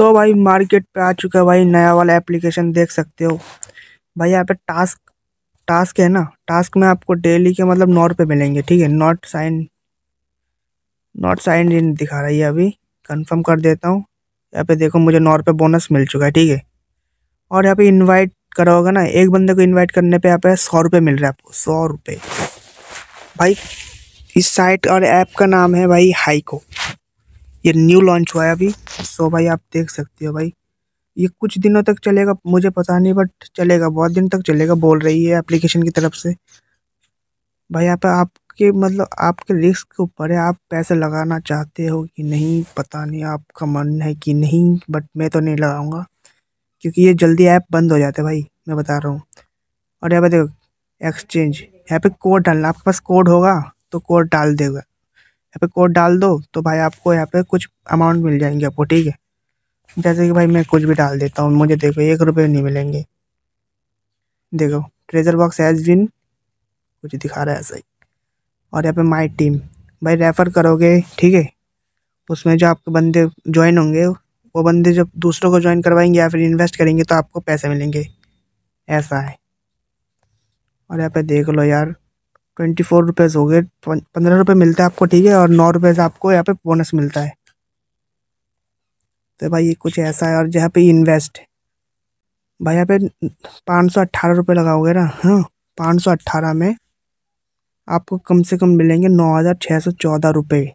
तो भाई मार्केट पे आ चुका है भाई नया वाला एप्लीकेशन देख सकते हो भाई यहाँ पे टास्क टास्क है ना टास्क में आपको डेली के मतलब नॉट पे मिलेंगे ठीक है not sign not sign in दिखा रही है अभी कंफर्म कर देता हूँ यहाँ पे देखो मुझे नॉट पे बोनस मिल चुका है ठीक है और यहाँ पे इन्वाइट करा होगा ना एक बंदे को इन्वाइट करने पर यहाँ पे सौ रुपये मिल रहा है आपको सौ रुपये भाई इस साइट और ऐप का नाम है भाई हाइको ये न्यू लॉन्च हुआ है अभी सो भाई आप देख सकते हो भाई ये कुछ दिनों तक चलेगा मुझे पता नहीं बट चलेगा बहुत दिन तक चलेगा बोल रही है एप्लीकेशन की तरफ से भाई यहाँ पर आपके मतलब आपके रिस्क के ऊपर है आप पैसे लगाना चाहते हो कि नहीं पता नहीं आपका मन है कि नहीं बट मैं तो नहीं लगाऊंगा क्योंकि ये जल्दी ऐप बंद हो जाते भाई मैं बता रहा हूँ और यहाँ पर देखो एक्सचेंज यहाँ पे कोड डालना आपके पास कोड होगा तो कोड डाल देगा यहाँ पे कोड डाल दो तो भाई आपको यहाँ पे कुछ अमाउंट मिल जाएंगे आपको ठीक है जैसे कि भाई मैं कुछ भी डाल देता हूँ मुझे देखो एक रुपये नहीं मिलेंगे देखो ट्रेजर बॉक्स एज बिन कुछ दिखा रहा है ऐसा ही और यहाँ पे माई टीम भाई रेफ़र करोगे ठीक है उसमें जो आपके बंदे ज्वाइन होंगे वो बंदे जब दूसरों को ज्वाइन करवाएंगे या फिर इन्वेस्ट करेंगे तो आपको पैसे मिलेंगे ऐसा है और यहाँ पे देख लो यार ट्वेंटी फोर रुपीज़ हो गए पंद्रह रुपये मिलता है आपको ठीक है और नौ रुपये आपको यहाँ पे बोनस मिलता है तो भाई ये कुछ ऐसा है और जहाँ पे इन्वेस्ट है भाई यहाँ पे पाँच सौ अट्ठारह रुपये लगाओगे ना हाँ पाँच सौ अट्ठारह में आपको कम से कम मिलेंगे नौ हज़ार छः सौ चौदह रुपये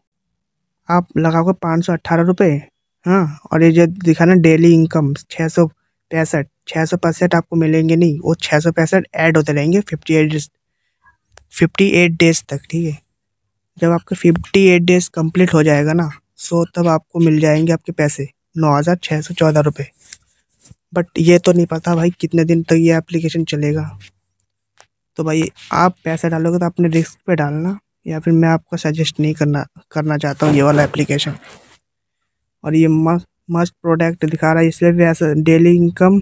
आप लगाओगे पाँच सौ अट्ठारह रुपये हाँ और ये जो दिखा ना डेली इनकम छः सौ पैंसठ छः सौ पैंसठ आपको मिलेंगे नहीं वो छः सौ पैंसठ ऐड होते रहेंगे fifty eight fifty eight days तक ठीक है जब आपके फिफ्टी एट डेज कंप्लीट हो जाएगा ना सो तब आपको मिल जाएंगे आपके पैसे नौ हज़ार छः सौ चौदह रुपये बट ये तो नहीं पता भाई कितने दिन तक ये एप्लीकेशन चलेगा तो भाई आप पैसा डालोगे तो अपने रिस्क पे डालना या फिर मैं आपको सजेस्ट नहीं करना करना चाहता हूँ ये वाला एप्लीकेशन और ये मस्त मस्त प्रोडक्ट दिखा रहा है इसलिए भी ऐसा डेली इनकम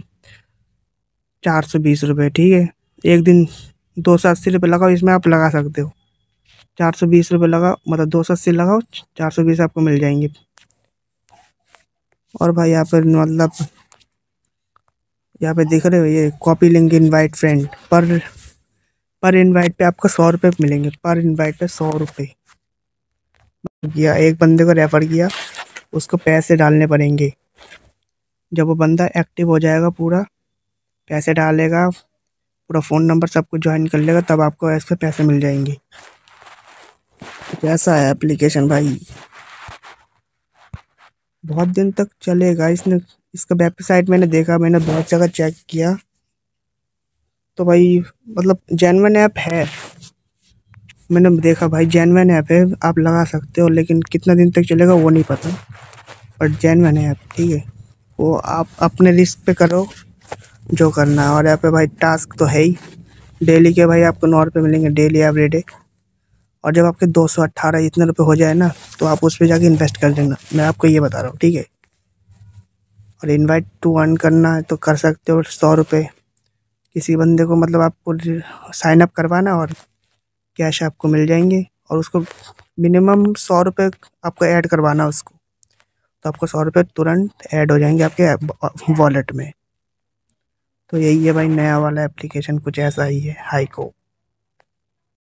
चार सौ बीस रुपये ठीक है एक दिन दो सौ अस्सी रुपये लगाओ इसमें आप लगा सकते हो चार सौ बीस रुपये लगाओ मतलब दो सौ अस्सी लगाओ चार सौ बीस आपको मिल जाएंगे और भाई यहाँ पर मतलब यहाँ पे देख रहे हो ये कॉपी लिंक इनवाइट फ्रेंड पर पर इनवाइट पे आपको सौ रुपये मिलेंगे पर इनवाइट पे सौ रुपये किया एक बंदे को रेफ़र किया उसको पैसे डालने पड़ेंगे जब वो बंदा एक्टिव हो जाएगा पूरा पैसे डालेगा पूरा फ़ोन नंबर से आपको ज्वाइन कर लेगा तब आपको ऐसे पर पैसे मिल जाएंगे कैसा है एप्लीकेशन भाई बहुत दिन तक चलेगा इसने इसका वेबसाइट मैंने देखा मैंने बहुत जगह चेक किया तो भाई मतलब जैनवन ऐप है मैंने देखा भाई जैनवन ऐप है आप लगा सकते हो लेकिन कितना दिन तक चलेगा वो नहीं पता बट जैनवन ऐप ठीक है वो आप अपने रिस्क पे करो जो करना है और यहाँ पे भाई टास्क तो है ही डेली के भाई आपको नौ रुपये मिलेंगे डेली एवरीडे और जब आपके दो सौ अट्ठारह इतने रुपये हो जाए ना तो आप उस पर जाके इन्वेस्ट कर देना मैं आपको ये बता रहा हूँ ठीक है और इन्वाइट टू अर्न करना है तो कर सकते हो सौ रुपये किसी बंदे को मतलब आपको साइन अप करवाना और कैश आपको मिल जाएंगे और उसको मिनिमम सौ रुपये आपको ऐड करवाना उसको तो आपको सौ रुपये तुरंत ऐड हो जाएंगे आपके वॉलेट में तो यही है भाई नया वाला एप्लीकेशन कुछ ऐसा ही है हाइको